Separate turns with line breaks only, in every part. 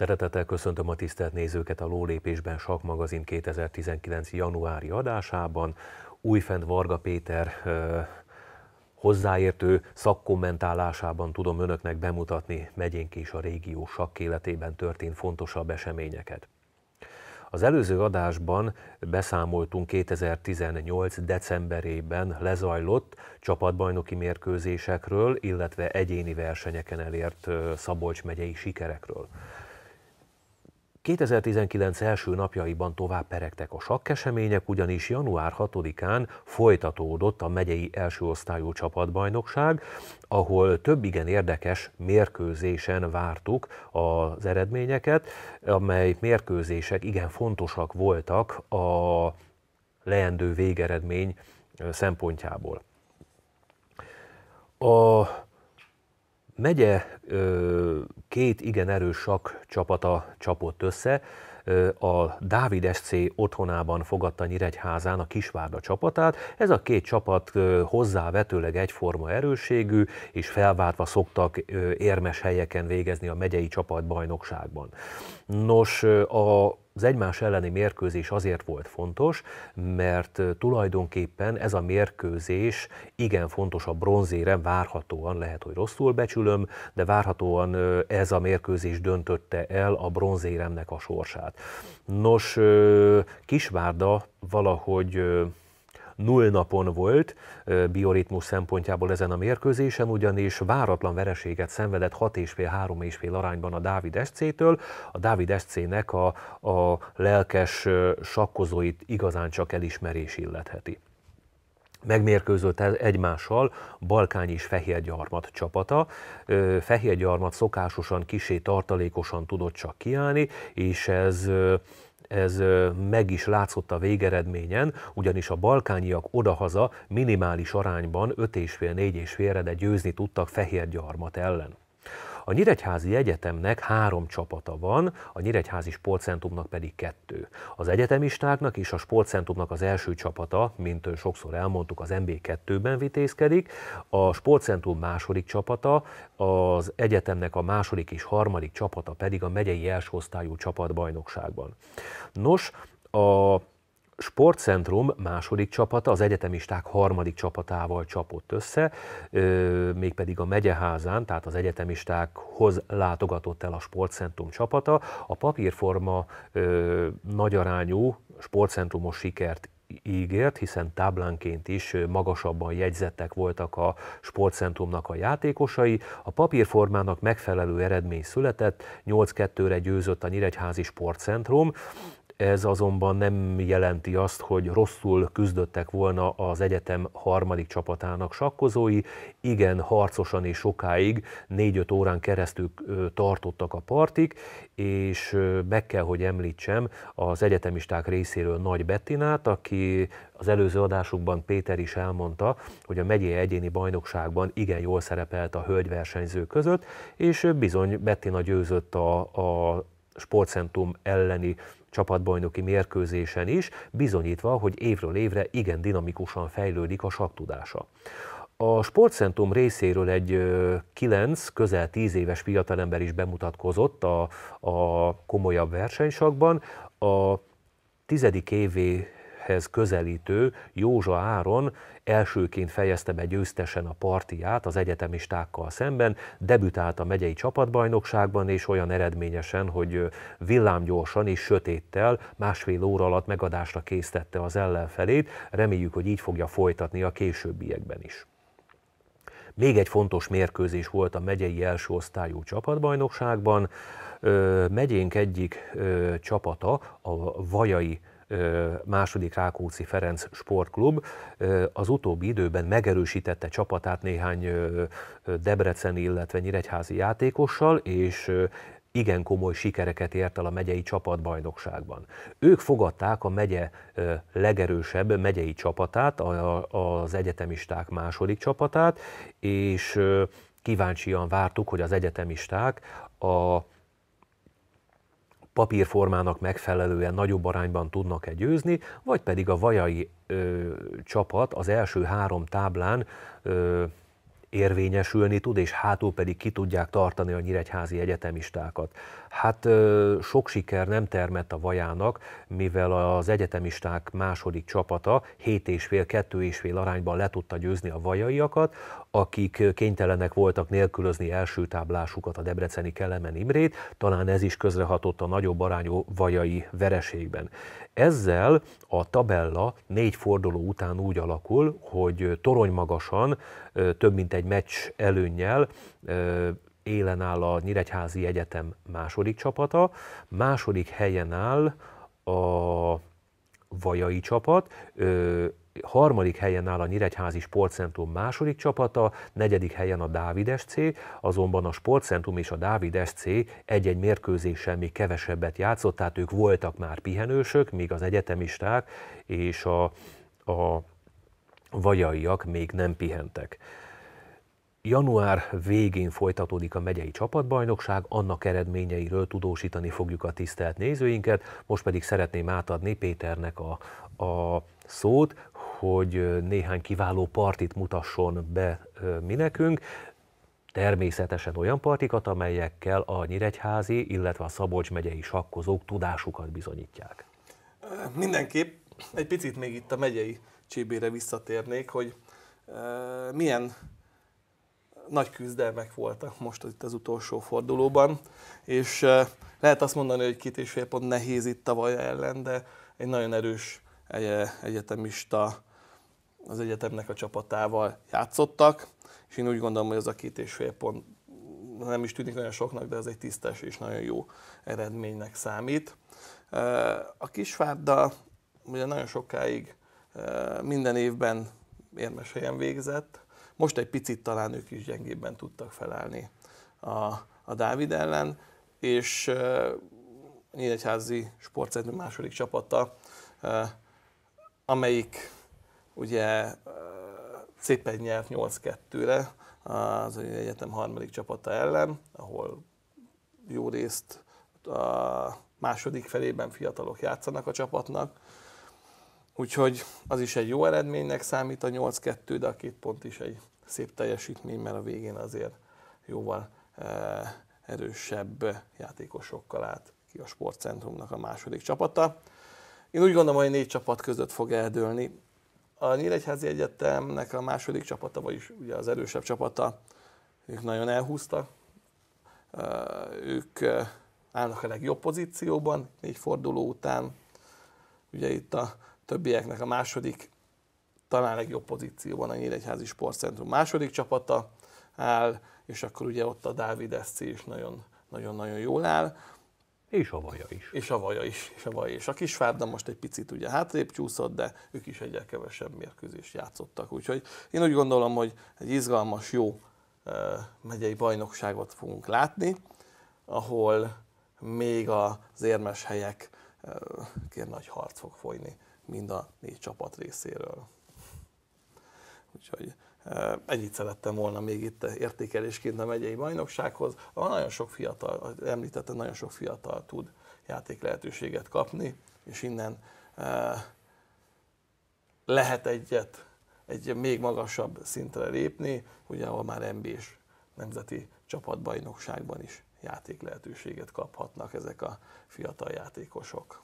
Szeretettel köszöntöm a tisztelt nézőket a Lólépésben Sak magazin 2019. januári adásában. Újfent Varga Péter hozzáértő szakkommentálásában tudom önöknek bemutatni megyénk és a régió sakkéletében történt fontosabb eseményeket. Az előző adásban beszámoltunk 2018. decemberében lezajlott csapatbajnoki mérkőzésekről, illetve egyéni versenyeken elért Szabolcs megyei sikerekről. 2019 első napjaiban tovább peregtek a sakkesemények, ugyanis január 6-án folytatódott a megyei első osztályú csapatbajnokság, ahol több igen érdekes mérkőzésen vártuk az eredményeket, amely mérkőzések igen fontosak voltak a leendő végeredmény szempontjából. A megye két igen erős sak csapata csapott össze. A Dávid SC otthonában fogadta Nyíregyházán a Kisvárda csapatát. Ez a két csapat hozzávetőleg egyforma erősségű, és felváltva szoktak érmes helyeken végezni a megyei csapatbajnokságban. Nos, a az egymás elleni mérkőzés azért volt fontos, mert tulajdonképpen ez a mérkőzés igen fontos a bronzérem, várhatóan, lehet, hogy rosszul becsülöm, de várhatóan ez a mérkőzés döntötte el a bronzéremnek a sorsát. Nos, Kisvárda valahogy null napon volt bioritmus szempontjából ezen a mérkőzésen, ugyanis váratlan vereséget szenvedett 65 35 és arányban a Dávid SC-től. A Dávid SC-nek a, a lelkes sakkozóit igazán csak elismerés illetheti megmérkőzött e- egymással Balkány és Fehérgyarmat csapata. Fehérgyarmat szokásosan kisé tartalékosan tudott csak kiállni, és ez ez meg is látszott a végeredményen, ugyanis a balkányiak odahaza minimális arányban 5,5-4,5-re, de győzni tudtak gyarmat ellen. A Nyíregyházi Egyetemnek három csapata van, a Nyíregyházi Sportcentrumnak pedig kettő. Az egyetemistáknak és a sportcentrumnak az első csapata, mint sokszor elmondtuk, az MB2-ben vitézkedik, a sportcentrum második csapata, az egyetemnek a második és harmadik csapata pedig a megyei első osztályú csapatbajnokságban. Nos, a sportcentrum második csapata az egyetemisták harmadik csapatával csapott össze, mégpedig a megyeházán, tehát az egyetemistákhoz látogatott el a sportcentrum csapata. A papírforma nagyarányú sportcentrumos sikert ígért, hiszen táblánként is magasabban jegyzettek voltak a sportcentrumnak a játékosai. A papírformának megfelelő eredmény született, 8-2-re győzött a Nyíregyházi Sportcentrum, ez azonban nem jelenti azt, hogy rosszul küzdöttek volna az egyetem harmadik csapatának sakkozói. Igen, harcosan és sokáig, 4-5 órán keresztül tartottak a partik, és meg kell, hogy említsem az egyetemisták részéről Nagy Bettinát, aki az előző adásukban Péter is elmondta, hogy a megyei egyéni bajnokságban igen jól szerepelt a hölgyversenyző között, és bizony Bettina győzött a, a Sportcentrum elleni csapatbajnoki mérkőzésen is, bizonyítva, hogy évről évre igen dinamikusan fejlődik a saktudása. A sportcentrum részéről egy 9, közel 10 éves fiatalember is bemutatkozott a, a komolyabb versenysakban. A tizedik évé ezredhez közelítő Józsa Áron elsőként fejezte be győztesen a partiát az egyetemistákkal szemben, debütált a megyei csapatbajnokságban, és olyan eredményesen, hogy villámgyorsan és sötéttel másfél óra alatt megadásra késztette az ellenfelét, reméljük, hogy így fogja folytatni a későbbiekben is. Még egy fontos mérkőzés volt a megyei első osztályú csapatbajnokságban. Megyénk egyik csapata, a Vajai második Rákóczi Ferenc sportklub az utóbbi időben megerősítette csapatát néhány debreceni, illetve nyíregyházi játékossal, és igen komoly sikereket ért el a megyei csapatbajnokságban. Ők fogadták a megye legerősebb megyei csapatát, az egyetemisták második csapatát, és kíváncsian vártuk, hogy az egyetemisták a papírformának megfelelően nagyobb arányban tudnak-e győzni, vagy pedig a vajai ö, csapat az első három táblán ö, érvényesülni tud, és hátul pedig ki tudják tartani a nyíregyházi egyetemistákat. Hát sok siker nem termett a vajának, mivel az egyetemisták második csapata 7,5-2,5 arányban le tudta győzni a vajaiakat, akik kénytelenek voltak nélkülözni első táblásukat a debreceni Kelemen Imrét, talán ez is közrehatott a nagyobb arányú vajai vereségben. Ezzel a tabella négy forduló után úgy alakul, hogy torony magasan, több mint egy meccs előnnyel élen áll a Nyíregyházi Egyetem második csapata, második helyen áll a vajai csapat, harmadik helyen áll a Nyíregyházi Sportcentrum második csapata, negyedik helyen a Dávid SC, azonban a Sportcentrum és a Dávid SC egy-egy mérkőzéssel még kevesebbet játszott, tehát ők voltak már pihenősök, míg az egyetemisták és a, a vajaiak még nem pihentek. Január végén folytatódik a megyei csapatbajnokság, annak eredményeiről tudósítani fogjuk a tisztelt nézőinket, most pedig szeretném átadni Péternek a, a szót, hogy néhány kiváló partit mutasson be mi nekünk, természetesen olyan partikat, amelyekkel a Nyíregyházi, illetve a Szabolcs megyei sakkozók tudásukat bizonyítják.
Mindenképp egy picit még itt a megyei csébére visszatérnék, hogy milyen nagy küzdelmek voltak most itt az utolsó fordulóban, és lehet azt mondani, hogy két és fél pont nehéz itt tavaly ellen, de egy nagyon erős egyetemista az egyetemnek a csapatával játszottak, és én úgy gondolom, hogy az a két és fél pont nem is tűnik nagyon soknak, de ez egy tisztes és nagyon jó eredménynek számít. A Kisvárda ugye nagyon sokáig minden évben érmes helyen végzett, most egy picit talán ők is gyengébben tudtak felállni a, a Dávid ellen, és Nyíregyházi Sportcentrum második csapata, amelyik ugye szépen nyert 8-2-re az egyetem harmadik csapata ellen, ahol jó részt a második felében fiatalok játszanak a csapatnak. Úgyhogy az is egy jó eredménynek számít a 8-2, de a két pont is egy szép teljesítmény, mert a végén azért jóval erősebb játékosokkal állt ki a sportcentrumnak a második csapata. Én úgy gondolom, hogy négy csapat között fog eldőlni a Nyíregyházi Egyetemnek a második csapata, vagyis ugye az erősebb csapata, ők nagyon elhúztak. Ők állnak a legjobb pozícióban, négy forduló után. Ugye itt a többieknek a második, talán legjobb pozícióban a Nyíregyházi Sportcentrum második csapata áll, és akkor ugye ott a Dávid SC is nagyon-nagyon jól áll. És a vaja is. És a vaja is, és a vaja is. A kisvábda most egy picit ugye hátrébb csúszott, de ők is egyre kevesebb mérkőzést játszottak. Úgyhogy én úgy gondolom, hogy egy izgalmas, jó megyei bajnokságot fogunk látni, ahol még az érmes helyek kér nagy harc fog folyni mind a négy csapat részéről. Úgyhogy Ennyit szerettem volna még itt értékelésként a megyei bajnoksághoz. A nagyon sok fiatal, említettem, nagyon sok fiatal tud játék lehetőséget kapni, és innen lehet egyet, egy még magasabb szintre lépni, ugye ahol már nb nemzeti csapatbajnokságban is játék lehetőséget kaphatnak ezek a fiatal játékosok.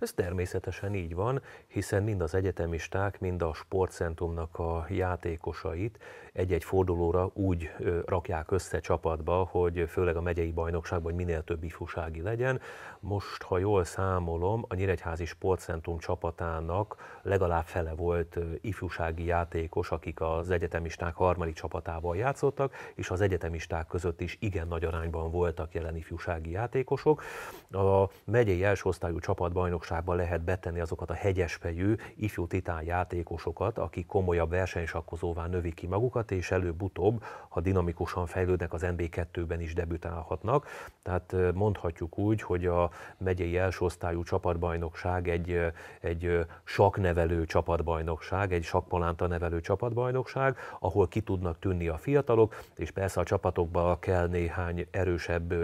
Ez természetesen így van, hiszen mind az egyetemisták, mind a sportcentrumnak a játékosait egy-egy fordulóra úgy rakják össze csapatba, hogy főleg a megyei bajnokságban hogy minél több ifjúsági legyen. Most, ha jól számolom, a Nyíregyházi Sportcentrum csapatának legalább fele volt ifjúsági játékos, akik az egyetemisták harmadik csapatával játszottak, és az egyetemisták között is igen nagy arányban voltak jelen ifjúsági játékosok. A megyei első osztályú csapatbajnokságban lehet betenni azokat a hegyespejű ifjú titán játékosokat, akik komolyabb versenysakkozóvá növik ki magukat, játékosokat, és előbb-utóbb, ha dinamikusan fejlődnek, az NB2-ben is debütálhatnak. Tehát mondhatjuk úgy, hogy a megyei első osztályú csapatbajnokság egy, egy saknevelő csapatbajnokság, egy sakpalánta nevelő csapatbajnokság, ahol ki tudnak tűnni a fiatalok, és persze a csapatokba kell néhány erősebb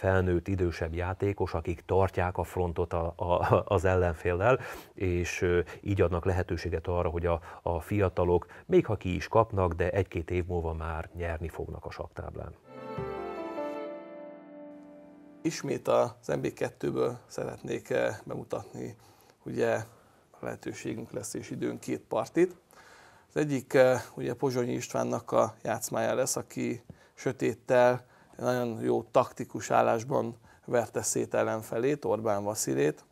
felnőtt, idősebb játékos, akik tartják a frontot a, a, az ellenféllel, és így adnak lehetőséget arra, hogy a, a fiatalok, még ha ki is kapnak, de egy-két év múlva már nyerni fognak a saktáblán.
Ismét az MB2-ből szeretnék eh, bemutatni, ugye lehetőségünk lesz és időn két partit. Az egyik eh, ugye Pozsonyi Istvánnak a játszmája lesz, aki sötéttel nagyon jó taktikus állásban verte szét ellenfelét, Orbán Vasilét.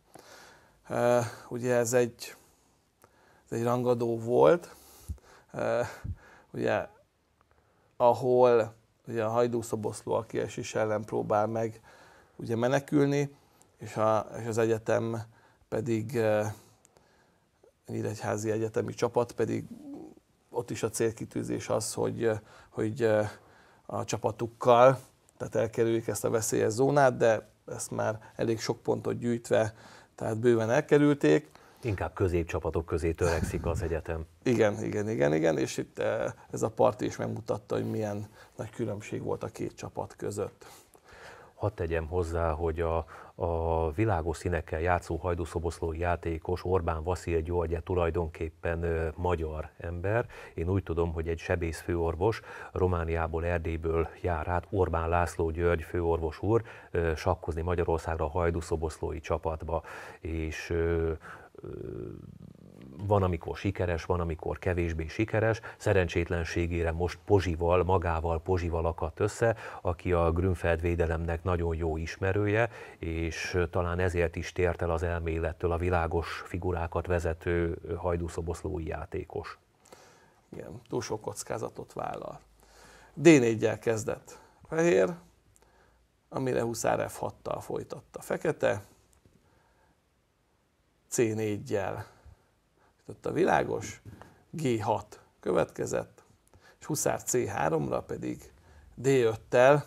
Ugye ez egy, ez egy rangadó volt, ugye, ahol ugye a hajdúszoboszló a kiesés ellen próbál meg ugye menekülni, és, a, és az egyetem pedig, Nyíregyházi Egyetemi csapat pedig ott is a célkitűzés az, hogy, hogy a csapatukkal tehát elkerüljék ezt a veszélyes zónát, de ezt már elég sok pontot gyűjtve, tehát bőven elkerülték.
Inkább középcsapatok közé törekszik az egyetem.
igen, igen, igen, igen, és itt eh, ez a parti is megmutatta, hogy milyen nagy különbség volt a két csapat között.
Hadd tegyem hozzá, hogy a, a világos színekkel játszó hajdúszoboszló játékos Orbán Vasil Györgye tulajdonképpen ö, magyar ember. Én úgy tudom, hogy egy sebész főorvos Romániából, Erdélyből jár át Orbán László György főorvos úr ö, sakkozni Magyarországra a hajdúszoboszlói csapatba. És ö, van, amikor sikeres, van, amikor kevésbé sikeres. Szerencsétlenségére most Pozsival, magával Pozsival akadt össze, aki a Grünfeld védelemnek nagyon jó ismerője, és talán ezért is tért el az elmélettől a világos figurákat vezető hajdúszoboszlói játékos. Igen, túl sok kockázatot vállal.
d 4 kezdett fehér, amire Huszár F6-tal folytatta fekete, C4-jel ott a világos G6 következett, és Huszár C3-ra pedig D5-tel,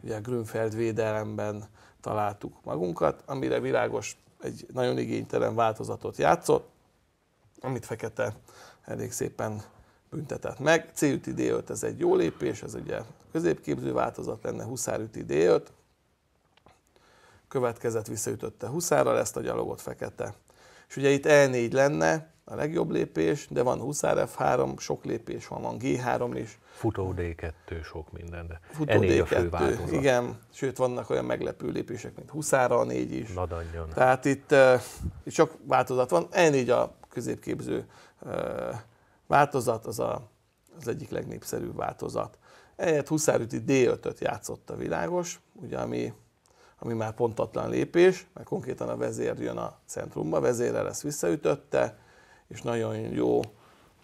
ugye a Grünfeld védelemben találtuk magunkat, amire világos egy nagyon igénytelen változatot játszott, amit Fekete elég szépen büntetett meg. C üti D5 ez egy jó lépés, ez ugye középképző változat lenne, Huszár üti D5, következett visszaütötte Huszárral ezt a gyalogot Fekete. És ugye itt E4 lenne, a legjobb lépés, de van Huszár F3, sok lépés van, van G3 is.
Futó D2, sok minden, de Futó D2, a fő
Igen, sőt vannak olyan meglepő lépések, mint huszár a 4 is. Nadanjon. Tehát itt, uh, itt sok változat van, N4 a középképző uh, változat, az a, az egyik legnépszerűbb változat. Ehelyett üti D5-öt játszott a világos, ugye ami ami már pontatlan lépés, mert konkrétan a vezér jön a centrumba, vezérre lesz visszaütötte, és nagyon jó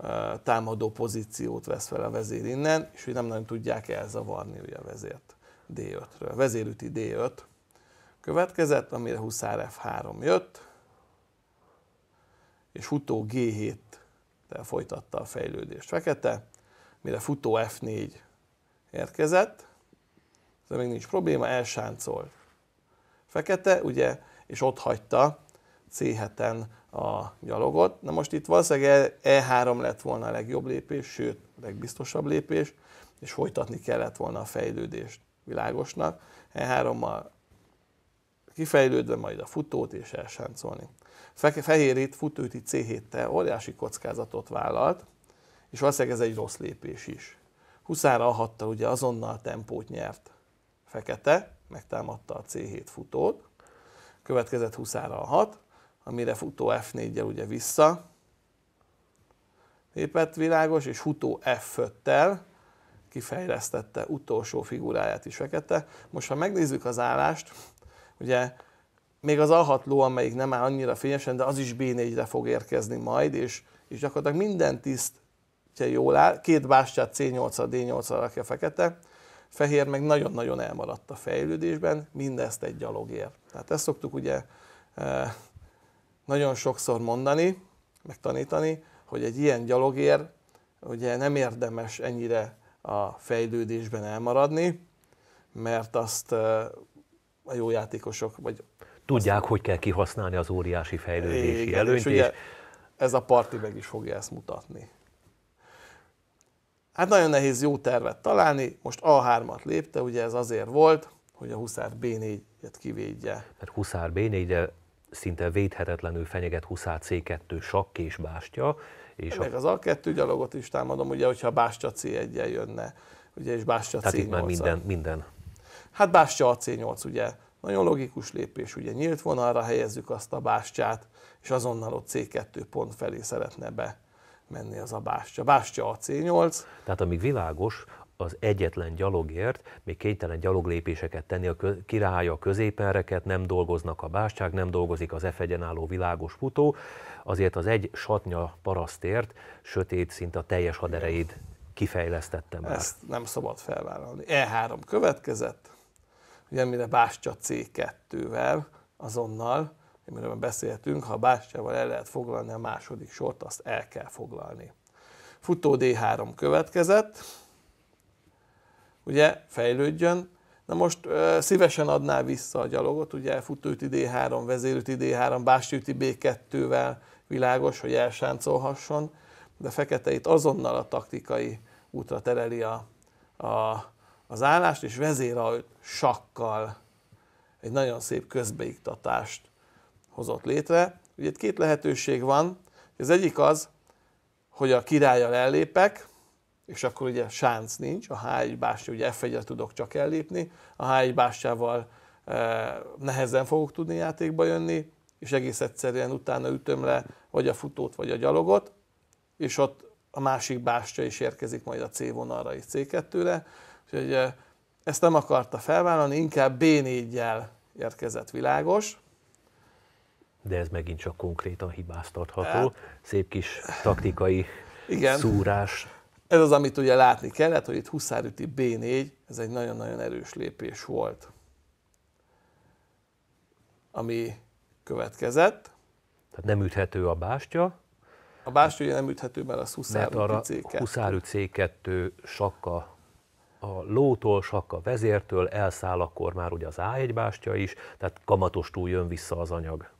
eh, támadó pozíciót vesz fel a vezér innen, és hogy nem nagyon tudják elzavarni ugye a vezért D5-ről. Vezérüti D5 következett, amire Huszár F3 jött, és futó G7-tel folytatta a fejlődést fekete, mire futó F4 érkezett, de még nincs probléma, elsáncol fekete, ugye, és ott hagyta C7-en a gyalogot. Na most itt valószínűleg E3 e lett volna a legjobb lépés, sőt, a legbiztosabb lépés, és folytatni kellett volna a fejlődést világosnak. E3-mal kifejlődve majd a futót és elsáncolni. Fehér itt futőti C7-tel óriási kockázatot vállalt, és valószínűleg ez egy rossz lépés is. Huszára hatta ugye azonnal tempót nyert fekete, megtámadta a C7 futót, következett huszára a 6, amire futó F4-jel ugye vissza lépett világos, és futó F5-tel kifejlesztette utolsó figuráját is fekete. Most ha megnézzük az állást, ugye még az A6 ló, amelyik nem áll annyira fényesen, de az is B4-re fog érkezni majd, és, és gyakorlatilag minden tiszt jól áll, két bástyát C8-ra, D8-ra rakja fekete, fehér meg nagyon-nagyon elmaradt a fejlődésben, mindezt egy gyalogért. Tehát ezt szoktuk ugye eh, nagyon sokszor mondani, megtanítani, hogy egy ilyen gyalogér ugye nem érdemes ennyire a fejlődésben elmaradni, mert azt a jó játékosok, vagy
tudják, hogy kell kihasználni az óriási fejlődési Igen, előnyt. És ugye
ez a parti meg is fogja ezt mutatni. Hát nagyon nehéz jó tervet találni, most A3-at lépte, ugye ez azért volt, hogy a Huszár B4-et kivédje.
Mert Huszár B4-re szinte védhetetlenül fenyeget Huszár C2 sakk és bástya. És Meg a...
az A2 gyalogot is támadom, ugye, hogyha Bástya c 1 jönne, ugye, és Bástya C8. Tehát itt már minden, minden. Hát Bástya a C8, ugye, nagyon logikus lépés, ugye nyílt vonalra helyezzük azt a bástyát, és azonnal ott C2 pont felé
szeretne be menni az a bástya. Bástya a C8. Tehát amíg világos, az egyetlen gyalogért, még kénytelen gyaloglépéseket tenni a királya, a középenreket, nem dolgoznak a bástyák, nem dolgozik az efegyen álló világos futó, azért az egy satnya parasztért sötét szint a teljes haderejét kifejlesztette már. Ezt
nem szabad felvállalni. E3 következett, ugye mire Bástya C2-vel azonnal, amiről beszéltünk, ha a Bástyával el lehet foglalni a második sort, azt el kell foglalni. Futó D3 következett, ugye fejlődjön. Na most e, szívesen adná vissza a gyalogot, ugye futőti d 3 vezérűt d 3 bástyűti B2-vel világos, hogy elsáncolhasson, de Feketeit azonnal a taktikai útra tereli a, a, az állást, és vezér a sakkal egy nagyon szép közbeiktatást hozott létre. Ugye itt két lehetőség van, az egyik az, hogy a királlyal ellépek, és akkor ugye sánc nincs, a H1 bástya, ugye f tudok csak ellépni, a H1 bástyával e, nehezen fogok tudni játékba jönni, és egész egyszerűen utána ütöm le vagy a futót, vagy a gyalogot, és ott a másik bástya is érkezik majd a C vonalra és C2-re, úgyhogy e, ezt nem akarta felvállalni, inkább B4-jel érkezett világos,
de ez megint csak konkrétan hibáztatható. Hát- Szép kis taktikai igen. szúrás
ez az, amit ugye látni kellett, hogy itt Huszárüti B4, ez egy nagyon-nagyon erős lépés volt, ami következett.
Tehát nem üthető a bástya.
A bástya ugye nem üthető, mert az Huszárüti C2.
Huszárüti C2 sakka a lótól, sakka vezértől elszáll akkor már ugye az A1 bástya is, tehát kamatos túl jön vissza az anyag.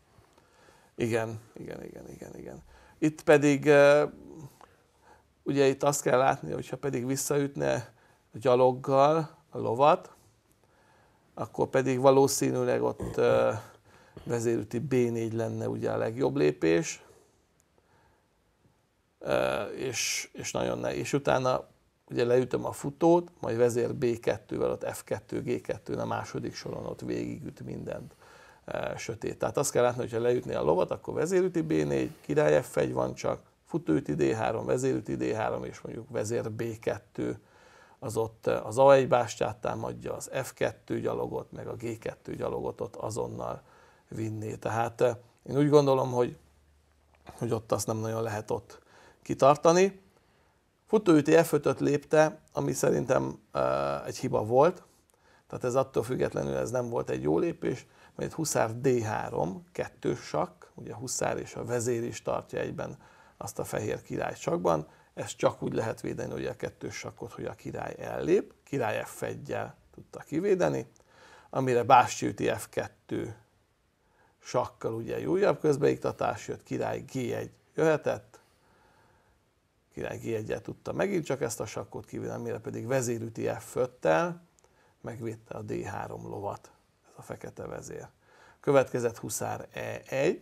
Igen, igen, igen, igen, igen. Itt
pedig eh, Ugye itt azt kell látni, hogyha pedig visszaütne a gyaloggal a lovat, akkor pedig valószínűleg ott vezérüti B4 lenne ugye a legjobb lépés, és, és nagyon ne. És utána ugye leütöm a futót, majd vezér B2-vel, ott F2, 2 a második soron ott végigüt mindent sötét. Tehát azt kell látni, hogyha leütné a lovat, akkor vezérüti B4, király F1 van csak, futőti D3, vezérüti D3 és mondjuk vezér B2, az ott az A1 bástyát támadja, az F2 gyalogot, meg a G2 gyalogot ott azonnal vinni. Tehát eh, én úgy gondolom, hogy, hogy ott azt nem nagyon lehet ott kitartani. Futóüti f lépte, ami szerintem eh, egy hiba volt, tehát ez attól függetlenül ez nem volt egy jó lépés, mert itt Huszár D3, kettős sakk, ugye Huszár és a vezér is tartja egyben azt a fehér király csakban, Ezt csak úgy lehet védeni hogy a kettős sakkot, hogy a király ellép, király f tudta kivédeni, amire Básti üti F2 sakkal ugye egy újabb közbeiktatás jött, király G1 jöhetett, király g 1 tudta megint csak ezt a sakkot kivédeni, amire pedig vezérüti f föttel megvédte a D3 lovat, ez a fekete vezér. Következett huszár E1,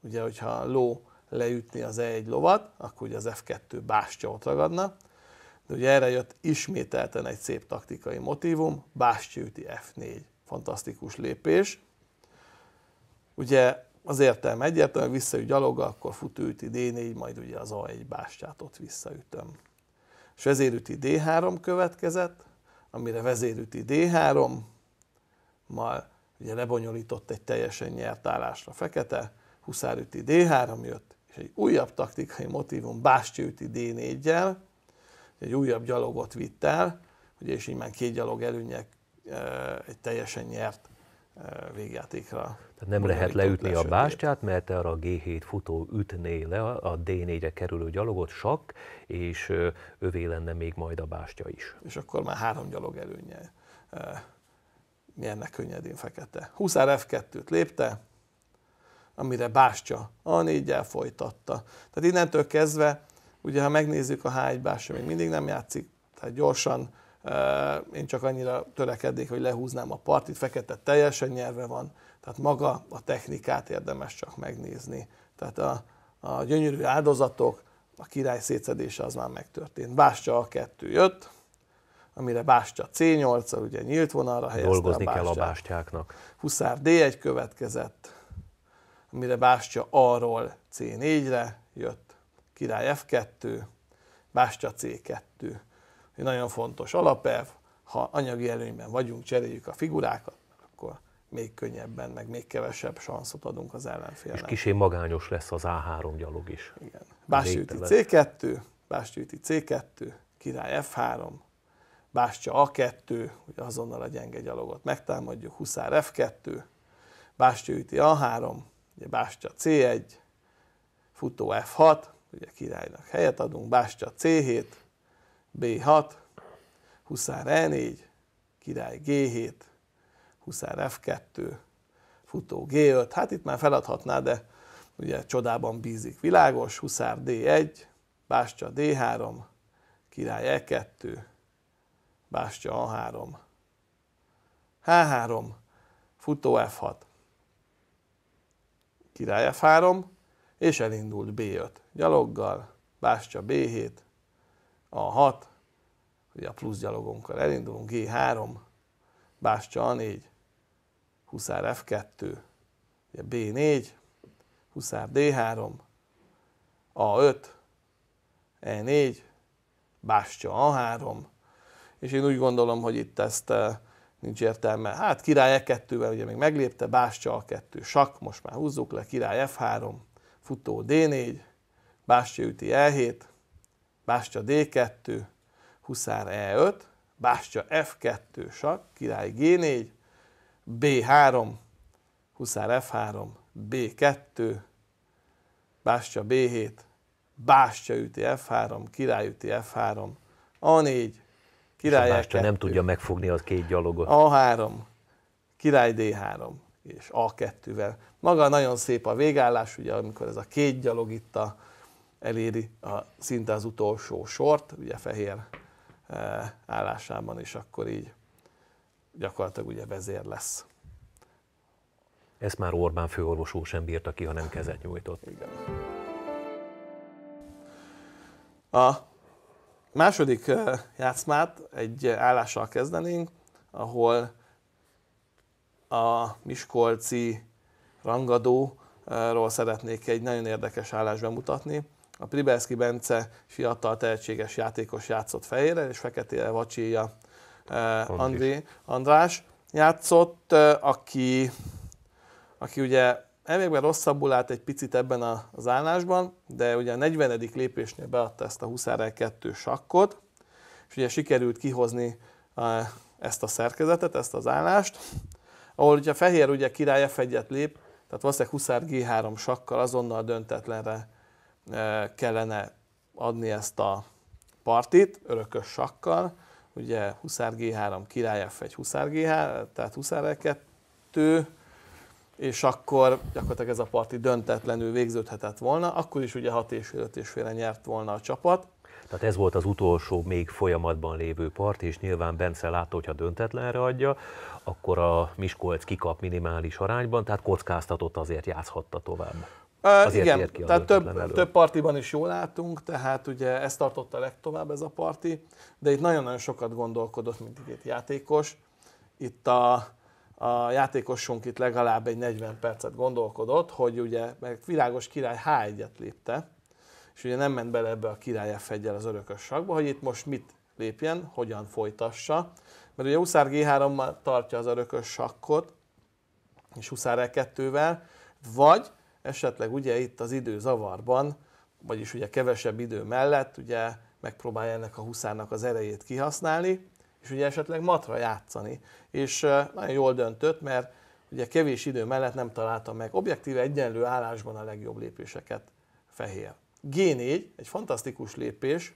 ugye hogyha ló leütni az E1 lovat, akkor ugye az F2 bástya ott ragadna, de ugye erre jött ismételten egy szép taktikai motivum, bástya üti F4, fantasztikus lépés. Ugye az értelme egyértelmű, visszaüt gyaloga, akkor üti D4, majd ugye az A1 bástyát ott visszaütöm. És vezérüti D3 következett, amire vezérüti D3, mal ugye lebonyolított egy teljesen nyert állásra fekete, huszárüti D3 jött, és egy újabb taktikai motívum Bástyőti d 4 egy újabb gyalogot vitt el, ugye, és így már két gyalog előnyek e, egy teljesen nyert e, végjátékra.
Tehát nem lehet leütni a bástyát, mert arra a G7 futó ütné le a D4-re kerülő gyalogot, sakk, és övé lenne még majd a bástya is. És akkor már
három gyalog előnye Milyennek e, könnyedén fekete. Huszár F2-t lépte, amire Bástya a négyel folytatta. Tehát innentől kezdve, ugye ha megnézzük, a h Bástya még mindig nem játszik, tehát gyorsan én csak annyira törekednék, hogy lehúznám a partit, fekete teljesen nyelve van, tehát maga a technikát érdemes csak megnézni. Tehát a, a gyönyörű áldozatok, a király szétszedése az már megtörtént. Bástya a kettő jött, amire Bástya C8, ugye nyílt vonalra helyezte Dolgozni a kell a
bástyáknak.
Huszár D1 következett, mire bástya A-ról C4-re jött, király F2, bástya C2. Egy nagyon fontos alapelv, ha anyagi előnyben vagyunk, cseréljük a figurákat, akkor még könnyebben, meg még kevesebb sanszot adunk az ellenfélnek. És kisé
magányos lesz az A3 gyalog is. Igen. Bástyűti
C2, Bástyűti C2, király F3, Bástya A2, ugye azonnal a gyenge gyalogot megtámadjuk, Huszár F2, Bástyűti A3, ugye Bástya C1, futó F6, ugye királynak helyet adunk, Bástya C7, B6, Huszár E4, király G7, Huszár F2, futó G5, hát itt már feladhatná, de ugye csodában bízik világos, Huszár D1, Bástya D3, király E2, Bástya A3, H3, futó F6 király F3, és elindult B5 gyaloggal, Bástya B7, A6, ugye a plusz gyalogunkkal elindulunk, G3, Bástya A4, Huszár F2, ugye B4, Huszár D3, A5, E4, Bástya A3, és én úgy gondolom, hogy itt ezt eh, nincs értelme. Hát király E2-vel ugye még meglépte, Bástya A2, sak, most már húzzuk le, király F3, futó D4, Bástya üti E7, Bástya D2, Huszár E5, Bástya F2, sak, király G4, B3, Huszár F3, B2, Bástya B7, Bástya üti F3, király üti F3, A4, Király és nem tudja
megfogni az két gyalogot.
A3, király D3 és A2-vel. Maga nagyon szép a végállás, ugye amikor ez a két gyalog itt a, eléri a, szinte az utolsó sort, ugye fehér e, állásában, és akkor így gyakorlatilag ugye vezér lesz.
Ezt már Orbán főorvosó sem bírta ki, ha nem kezet nyújtott. Igen. A Második játszmát egy
állással kezdenénk, ahol a Miskolci rangadóról szeretnék egy nagyon érdekes állást bemutatni. A Pribelszki Bence fiatal tehetséges játékos játszott fehérre, és feketére vacsilja André, András játszott, aki, aki ugye elmélekben rosszabbul állt egy picit ebben az állásban, de ugye a 40. lépésnél beadta ezt a 20 2 sakkot, és ugye sikerült kihozni ezt a szerkezetet, ezt az állást, ahol ugye a fehér ugye király f lép, tehát valószínűleg Huszár G3 sakkal azonnal döntetlenre e, kellene adni ezt a partit, örökös sakkal, ugye Huszár G3, király F1, Huszár G3, tehát Huszár E2, és akkor gyakorlatilag ez a parti döntetlenül végződhetett volna, akkor is ugye 6 és 5 és félre nyert volna a csapat.
Tehát ez volt az utolsó még folyamatban lévő part, és nyilván Bence látta, hogyha döntetlenre adja, akkor a Miskolc kikap minimális arányban, tehát kockáztatott azért játszhatta tovább. Azért Igen, ki tehát több, több
partiban is jól látunk, tehát ugye ezt tartotta legtovább ez a parti, de itt nagyon-nagyon sokat gondolkodott mint mindkét játékos. Itt a a játékosunk itt legalább egy 40 percet gondolkodott, hogy ugye, meg világos király H1-et lépte, és ugye nem ment bele ebbe a király f az örökös sakba, hogy itt most mit lépjen, hogyan folytassa. Mert ugye Huszár G3-mal tartja az örökös sakkot, és Huszár E2-vel, vagy esetleg ugye itt az zavarban, vagyis ugye kevesebb idő mellett ugye megpróbálja ennek a huszárnak az erejét kihasználni, és ugye esetleg matra játszani. És nagyon jól döntött, mert ugye kevés idő mellett nem találta meg objektíve egyenlő állásban a legjobb lépéseket fehér. G4, egy fantasztikus lépés,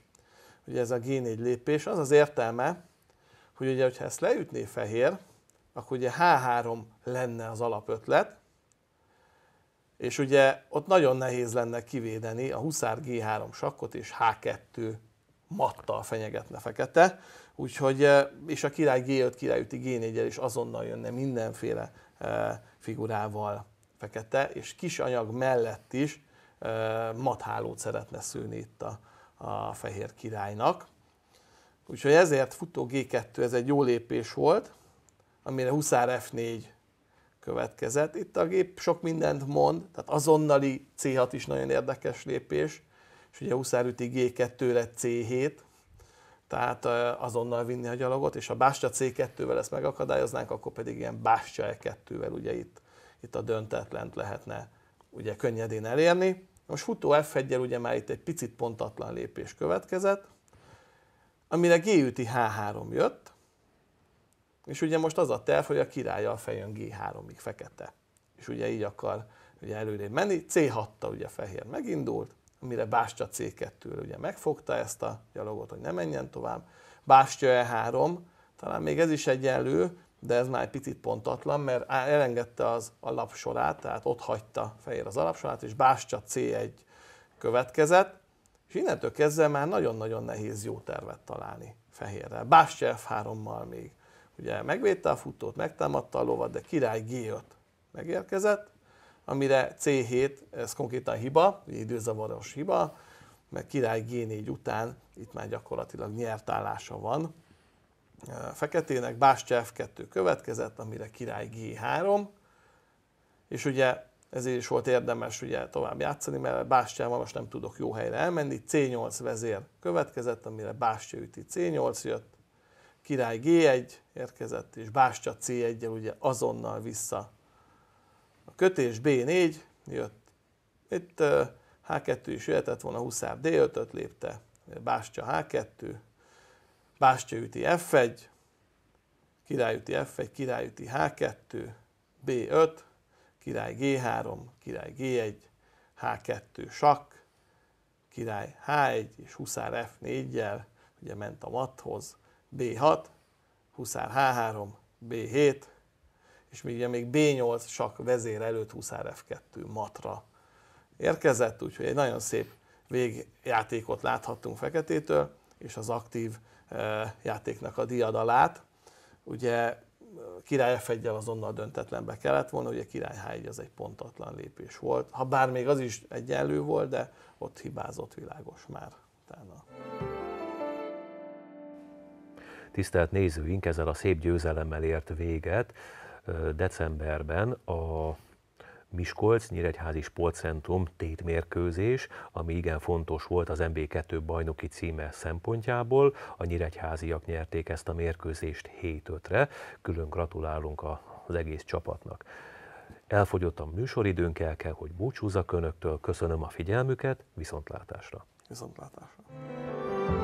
ugye ez a G4 lépés, az az értelme, hogy ugye, hogyha ezt leütné fehér, akkor ugye H3 lenne az alapötlet, és ugye ott nagyon nehéz lenne kivédeni a huszár G3 sakkot és H2 mattal fenyegetne fekete. Úgyhogy, és a király G5, király g 4 is azonnal jönne mindenféle figurával fekete, és kis anyag mellett is mathálót szeretne szőni itt a, a fehér királynak. Úgyhogy ezért futó G2, ez egy jó lépés volt, amire huszár F4 következett. Itt a gép sok mindent mond, tehát azonnali C6 is nagyon érdekes lépés, és ugye huszár üti G2-re C7, tehát azonnal vinni a gyalogot, és ha Bástya C2-vel ezt megakadályoznánk, akkor pedig ilyen Bástya E2-vel ugye itt, itt a döntetlent lehetne ugye könnyedén elérni. Most futó f 1 ugye már itt egy picit pontatlan lépés következett, amire g H3 jött, és ugye most az a terv, hogy a királya a fejön G3-ig fekete. És ugye így akar ugye előrébb menni, C6-tal ugye fehér megindult, mire Bástya c 2 ugye megfogta ezt a gyalogot, hogy ne menjen tovább. Bástya E3, talán még ez is egyenlő, de ez már egy picit pontatlan, mert elengedte az alapsorát, tehát ott hagyta fehér az alapsorát, és Bástya C1 következett, és innentől kezdve már nagyon-nagyon nehéz jó tervet találni fehérrel. Bástya F3-mal még ugye megvédte a futót, megtámadta a lovat, de király G5 megérkezett, amire C7, ez konkrétan hiba, időzavaros hiba, mert király G4 után itt már gyakorlatilag állása van feketének, Bástya F2 következett, amire király G3, és ugye ezért is volt érdemes ugye tovább játszani, mert Bástyával most nem tudok jó helyre elmenni, C8 vezér következett, amire Bástya üti, C8 jött, király G1 érkezett, és Bástya C1-el ugye azonnal vissza kötés B4, jött. Itt H2 is jöhetett volna, huszár D5-öt lépte, Bástya H2, Bástya üti F1, király üti F1, király üti H2, B5, király G3, király G1, H2 sakk, király H1 és huszár F4-jel, ugye ment a mathoz, B6, huszár H3, B7, és még ugye még B8 sak vezér előtt Huszár F2 matra érkezett, úgyhogy egy nagyon szép végjátékot láthattunk Feketétől, és az aktív eh, játéknak a diadalát. Ugye eh, király f azonnal döntetlenbe kellett volna, ugye király h az egy pontatlan lépés volt, ha bár még az is egyenlő volt, de ott hibázott világos már utána.
Tisztelt nézőink, ezzel a szép győzelemmel ért véget decemberben a Miskolc Nyíregyházi Sportcentrum tétmérkőzés, ami igen fontos volt az MB2 bajnoki címe szempontjából. A nyíregyháziak nyerték ezt a mérkőzést 7-5-re. Külön gratulálunk az egész csapatnak. Elfogyott a műsoridőnk, el kell, hogy búcsúzzak önöktől. Köszönöm a figyelmüket, viszontlátásra! Viszontlátásra!